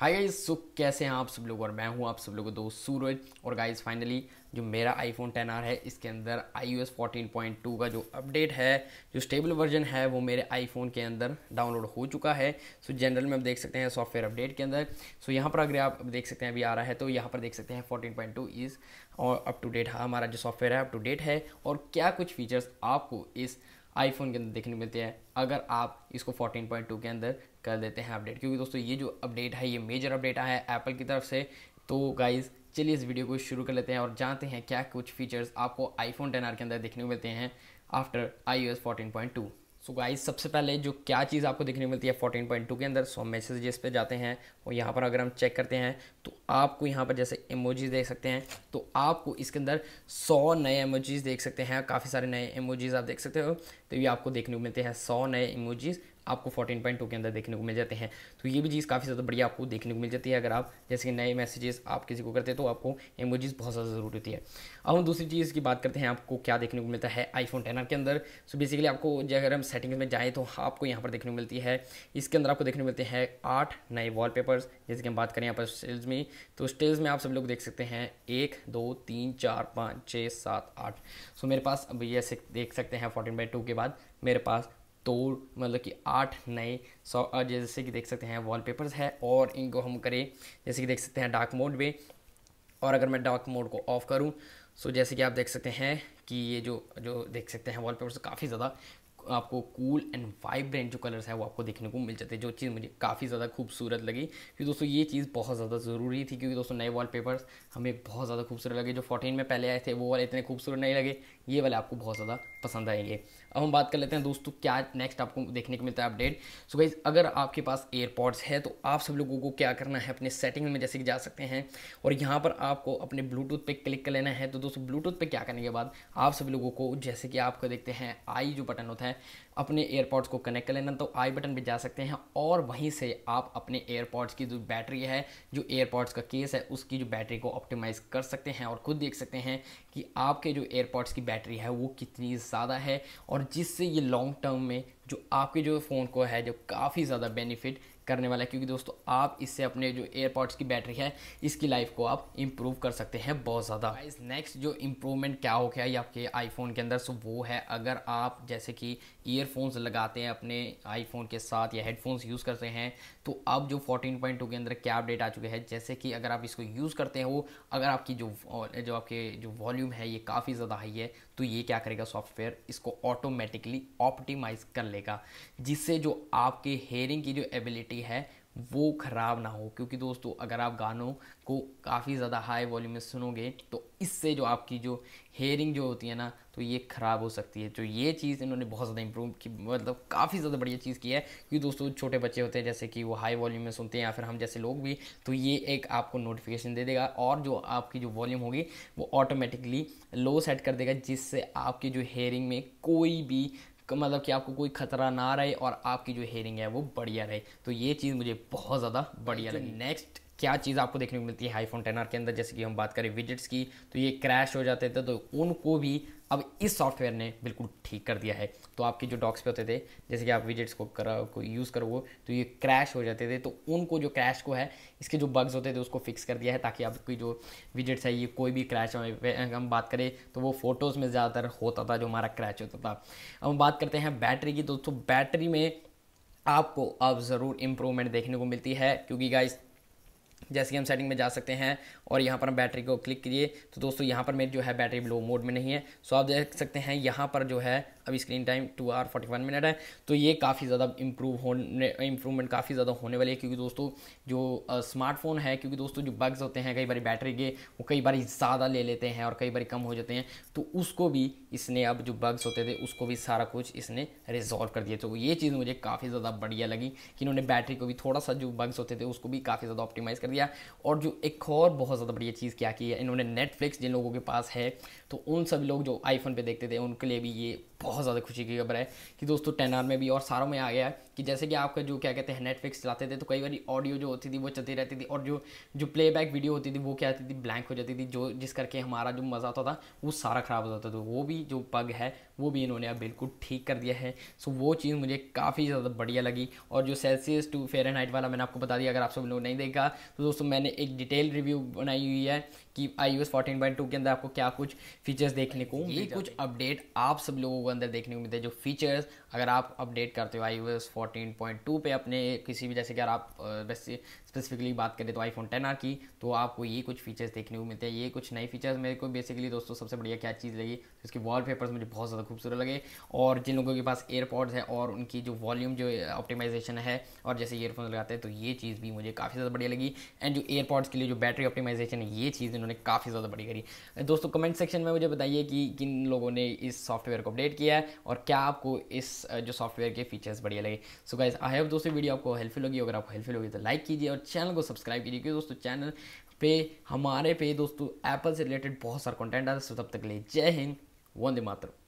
hi guys so कैसे हैं आप सब लोग और मैं हूं आप सब लोगों दोस्त सूरज और गाइज फाइनली जो मेरा आईफोन टेन आर है इसके अंदर iOS fourteen point two का जो अपडेट है जो स्टेबल वर्जन है वो मेरे आईफोन के अंदर डाउनलोड हो चुका है सो so, जनरल में आप देख सकते हैं सॉफ्टवेयर अपडेट के अंदर सो so, यहाँ पर अगर आप देख सकते हैं अभी आ रहा है तो यहाँ पर देख सकते हैं फोर्टीन पॉइंट टू इज़ और अप टू डेट हमारा जो सॉफ्टवेयर है अप टू डेट है और क्या कुछ फीचर्स आपको इस आईफोन के अंदर देखने को मिलती है अगर आप इसको 14.2 के अंदर कर देते हैं अपडेट क्योंकि दोस्तों ये जो अपडेट है ये मेजर अपडेट आया है एप्पल की तरफ से तो गाइज़ चलिए इस वीडियो को शुरू कर लेते हैं और जानते हैं क्या कुछ फीचर्स आपको आईफोन टेन के अंदर देखने को मिलते हैं after iOS fourteen point two so guys सबसे पहले जो क्या चीज़ आपको देखने को मिलती है 14.2 के अंदर सो मैसेजेस पे जाते हैं और यहाँ पर अगर हम चेक करते हैं तो आपको यहाँ पर जैसे इमोजीज देख सकते हैं तो आपको इसके अंदर 100 नए इमोजीज देख सकते हैं काफ़ी सारे नए इमोजीज आप देख सकते हो तो ये आपको देखने को मिलते हैं सौ नए इमोजीज आपको 14.2 के अंदर देखने को मिल जाते हैं तो ये भी चीज़ काफ़ी ज़्यादा बढ़िया आपको देखने को मिल जाती है अगर आप जैसे कि नए मैसेजेस आप किसी को करते हैं तो आपको इमोजीज बहुत ज़्यादा ज़रूरी होती है अब हम दूसरी चीज़ की बात करते हैं आपको क्या देखने को मिलता है आईफोन टेन के अंदर सो बेसिकली आपको अगर हम सेटिंग्स में जाएँ तो आपको यहाँ पर देखने को मिलती है इसके अंदर आपको देखने को मिलते हैं आठ नए वॉल जैसे कि हम बात करें यहाँ पर स्टेल्स में तो स्टेल्स में आप सब लोग देख सकते हैं एक दो तीन चार पाँच छः सात आठ सो मेरे पास अब ये देख सकते हैं फोर्टीन बाई टू के बाद मेरे पास दो मतलब कि आठ नए सौ जैसे कि देख सकते हैं वॉलपेपर्स है और इनको हम करें जैसे कि देख सकते हैं डार्क मोड में और अगर मैं डार्क मोड को ऑफ़ करूं सो जैसे कि आप देख सकते हैं कि ये जो जो देख सकते हैं वॉलपेपर्स तो काफ़ी ज़्यादा आपको कूल एंड वाइब्रेंट जो कलर्स हैं वो आपको देखने को मिल जाते हैं जो चीज़ मुझे काफ़ी ज़्यादा खूबसूरत लगी क्योंकि दोस्तों ये चीज़ बहुत ज़्यादा ज़रूरी थी क्योंकि दोस्तों नए वॉलपेपर्स हमें बहुत ज़्यादा खूबसूरत लगे जो 14 में पहले आए थे वो वाले इतने खूबसूरत नहीं लगे ये वाले आपको बहुत ज़्यादा पसंद आएंगे अब हम बात कर लेते हैं दोस्तों क्या नेक्स्ट आपको देखने को मिलता है अपडेट सो भाई अगर आपके पास एयरपॉड्स है तो आप सब लोगों को क्या करना है अपने सेटिंग में जैसे कि जा सकते हैं और यहाँ पर आपको अपने ब्लूटूथ पे क्लिक कर लेना है तो दोस्तों ब्लूटूथ पे क्या करने के बाद आप सब लोगों को जैसे कि आपको देखते हैं आई जो बटन होता है अपने एयरपॉड्स को कनेक्ट कर लेना तो आई बटन पर जा सकते हैं और वहीं से आप अपने एयरपॉड्स की जो बैटरी है जो एयरपॉड्स का केस है उसकी जो बैटरी को ऑप्टिमाइज़ कर सकते हैं और खुद देख सकते हैं कि आपके जो एयरपॉड्स की बैटरी है वो कितनी ज़्यादा है और जिससे ये लॉन्ग टर्म में जो आपके जो फ़ोन को है जो काफ़ी ज़्यादा बेनिफिट करने वाला है क्योंकि दोस्तों आप इससे अपने जो एयरपॉड्स की बैटरी है इसकी लाइफ को आप इम्प्रूव कर सकते हैं बहुत ज़्यादा इस नेक्स्ट जो इम्प्रूवमेंट क्या हो गया ये आपके आईफोन के अंदर सो वो है अगर आप जैसे कि ईयरफोन्स लगाते हैं अपने आईफोन के साथ या हेडफोन्स यूज़ करते हैं तो अब जो फोर्टीन के अंदर क्या अपडेट आ चुके हैं जैसे कि अगर आप इसको यूज़ करते हो अगर आपकी जो जो आपके जो वॉल्यूम है ये काफ़ी ज़्यादा हाई है तो ये क्या करेगा सॉफ्टवेयर इसको ऑटोमेटिकली ऑप्टिमाइज कर लेगा जिससे जो आपके हेयरिंग की जो एबिलिटी है वो ख़राब ना हो क्योंकि दोस्तों अगर आप गानों को काफ़ी ज़्यादा हाई वॉल्यूम में सुनोगे तो इससे जो आपकी जो हेयरिंग जो होती है ना तो ये ख़राब हो सकती है तो ये चीज़ इन्होंने बहुत ज़्यादा इंप्रूव की मतलब काफ़ी ज़्यादा बढ़िया चीज़ की है क्योंकि दोस्तों छोटे बच्चे होते हैं जैसे कि वो हाई वॉल्यूम में सुनते हैं या फिर हम जैसे लोग भी तो ये एक आपको नोटिफिकेशन दे देगा और जो आपकी जो वॉल्यूम होगी वो ऑटोमेटिकली लो सेट कर देगा जिससे आपकी जो हेयरिंग में कोई भी मतलब कि आपको कोई खतरा ना रहे और आपकी जो हेयरिंग है वो बढ़िया रहे तो ये चीज़ मुझे बहुत ज़्यादा बढ़िया लगी नेक्स्ट क्या चीज़ आपको देखने को मिलती है आईफोन टेन आर के अंदर जैसे कि हम बात करें विजिट्स की तो ये क्रैश हो जाते थे तो उनको भी अब इस सॉफ्टवेयर ने बिल्कुल ठीक कर दिया है तो आपके जो डॉक्स पे होते थे जैसे कि आप विजिट्स को कर को यूज़ करोगे तो ये क्रैश हो जाते थे तो उनको जो क्रैश को है इसके जो बग्स होते थे उसको फिक्स कर दिया है ताकि आपकी जो विजिट्स है ये कोई भी क्रैश हम बात करें तो वो फ़ोटोज़ में ज़्यादातर होता था जो हमारा क्रैच होता था अब हम बात करते हैं बैटरी की दोस्तों बैटरी तो में आपको अब ज़रूर इम्प्रूवमेंट देखने को मिलती है क्योंकि गाइस जैसे कि हम सेटिंग में जा सकते हैं और यहाँ पर हम बैटरी को क्लिक कीजिए तो दोस्तों यहाँ पर मेरी जो है बैटरी लो मोड में नहीं है सो आप देख सकते हैं यहाँ पर जो है अभी screen time two hour forty one minute है तो ये काफ़ी ज़्यादा इम्प्रूव होने इम्प्रूवमेंट काफ़ी ज़्यादा होने वाली है क्योंकि दोस्तों जो स्मार्टफोन है क्योंकि दोस्तों जो बग्स होते हैं कई बार बैटरी के वो कई बार ज़्यादा ले लेते हैं और कई बार कम हो जाते हैं तो उसको भी इसने अब जो बग्स होते थे उसको भी सारा कुछ इसने रिजॉल्व कर दिया तो ये चीज़ मुझे काफ़ी ज़्यादा बढ़िया लगी कि इन्होंने बैटरी को भी थोड़ा सा जो बग्स होते थे उसको भी काफ़ी ज़्यादा ऑप्टिमाइज़ कर दिया और जो एक और बहुत ज़्यादा बढ़िया चीज़ क्या की है इन्होंने नेटफ्लिक्स जिन लोगों के पास है तो उन सभी लोग जो आईफोन पर देखते थे उनके लिए भी ये बहुत ज़्यादा खुशी की खबर है कि दोस्तों टेन आर में भी और सारों में आ गया है कि जैसे कि आपका जो क्या कहते हैं नेटफ्लिक्स चलाते थे तो कई बार ऑडियो जो होती थी वो चलती रहती थी और जो जो प्लेबैक वीडियो होती थी वो क्या आती थी ब्लैंक हो जाती थी जो जिस करके हमारा जो मज़ा आता था वो सारा ख़राब हो जाता था वो भी जो पग है वो भी इन्होंने अब बिल्कुल ठीक कर दिया है सो वो चीज़ मुझे काफ़ी ज़्यादा बढ़िया लगी और जो सेल्सियस टू फेयर वाला मैंने आपको बता दिया अगर आप सब लोग नहीं देखा तो दोस्तों मैंने एक डिटेल रिव्यू बनाई हुई है कि iOS fourteen two के अंदर आपको क्या कुछ फीचर्स देखने को ये कुछ अपडेट आप सब लोगों को अंदर देखने को मिलते हैं जो फीचर्स अगर आप अपडेट करते हो iOS point two पर अपने किसी भी जैसे कि अगर आप वैसे स्पेसिफिकली बात करें तो आईफोन आर की तो आपको ये कुछ फीचर्स देखने को मिलते हैं ये कुछ नए फीचर्स मेरे को बेसिकली दोस्तों सबसे बढ़िया क्या चीज़ लगी तो इसके वॉलपेपर्स मुझे बहुत ज़्यादा खूबसूरत लगे और जिन लोगों के पास एयरपॉड्स है और उनकी जो वॉल्यूम जो ऑप्टिमाइजेशन है और जैसे ईयरफोन लगाते हैं तो ये चीज़ भी मुझे काफ़ी ज़्यादा बढ़िया लगी एंड जो एयरपॉड्स के लिए जो बैटरी ऑप्टिमाइजेशन है ये चीज़ इन्होंने काफ़ी ज़्यादा बढ़िया करी दोस्तों कमेंट सेक्शन में मुझे बताइए कि किन लोगों ने इस सॉफ्टवेयर को अपडेट किया है और क्या आपको इस जो सॉफ्टवेयर के फीचर्स बढ़िया लगे सो गाइज आई हैव दोस्तों वीडियो आपको हेल्पफुल होगी अगर आपको हेल्पफुल होगी तो लाइक कीजिए और चैनल को सब्सक्राइब कीजिए क्योंकि दोस्तों चैनल पे हमारे पे दोस्तों एप्पल से रिलेटेड बहुत सारा कंटेंट आता है सो तब तक ले जय हिंद वंदे मातरम